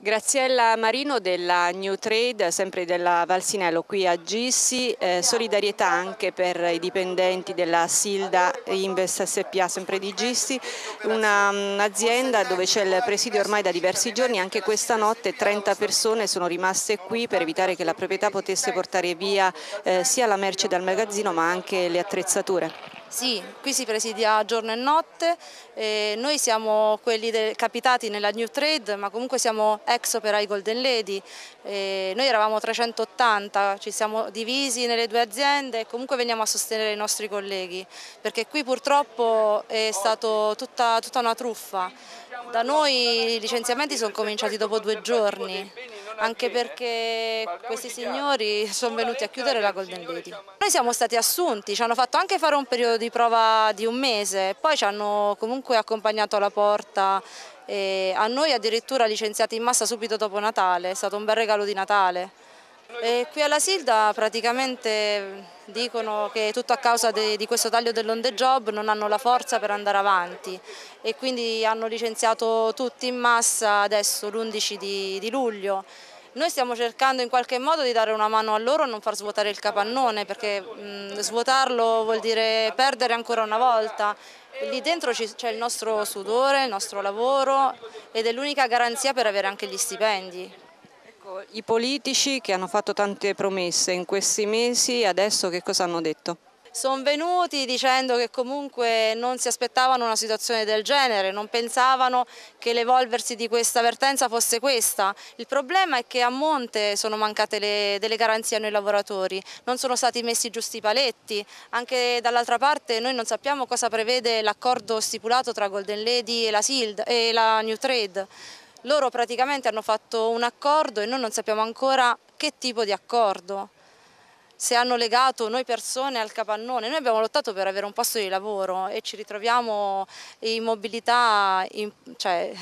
Graziella Marino della New Trade, sempre della Valsinello, qui a Gissi, eh, solidarietà anche per i dipendenti della Silda Invest SPA, sempre di Gissi, un'azienda mm, dove c'è il presidio ormai da diversi giorni, anche questa notte 30 persone sono rimaste qui per evitare che la proprietà potesse portare via eh, sia la merce dal magazzino ma anche le attrezzature. Sì, qui si presidia giorno e notte, e eh, noi siamo quelli de, capitati nella New Trade ma comunque siamo ex operai Golden Lady, e eh, noi eravamo 380, ci siamo divisi nelle due aziende e comunque veniamo a sostenere i nostri colleghi perché qui purtroppo è stata tutta, tutta una truffa, da noi i licenziamenti sono cominciati dopo due giorni anche perché questi signori sono venuti a chiudere la Golden Lady. Noi siamo stati assunti, ci hanno fatto anche fare un periodo di prova di un mese, poi ci hanno comunque accompagnato alla porta e a noi addirittura licenziati in massa subito dopo Natale, è stato un bel regalo di Natale. E qui alla Silda praticamente dicono che tutto a causa de, di questo taglio dell'onde job non hanno la forza per andare avanti e quindi hanno licenziato tutti in massa adesso l'11 di, di luglio noi stiamo cercando in qualche modo di dare una mano a loro a non far svuotare il capannone perché mh, svuotarlo vuol dire perdere ancora una volta. Lì dentro c'è il nostro sudore, il nostro lavoro ed è l'unica garanzia per avere anche gli stipendi. Ecco, I politici che hanno fatto tante promesse in questi mesi, adesso che cosa hanno detto? Sono venuti dicendo che comunque non si aspettavano una situazione del genere, non pensavano che l'evolversi di questa vertenza fosse questa. Il problema è che a monte sono mancate le, delle garanzie a noi lavoratori, non sono stati messi giusti paletti, anche dall'altra parte noi non sappiamo cosa prevede l'accordo stipulato tra Golden Lady e la, SILD, e la New Trade. Loro praticamente hanno fatto un accordo e noi non sappiamo ancora che tipo di accordo se hanno legato noi persone al capannone. Noi abbiamo lottato per avere un posto di lavoro e ci ritroviamo in mobilità, in, cioè,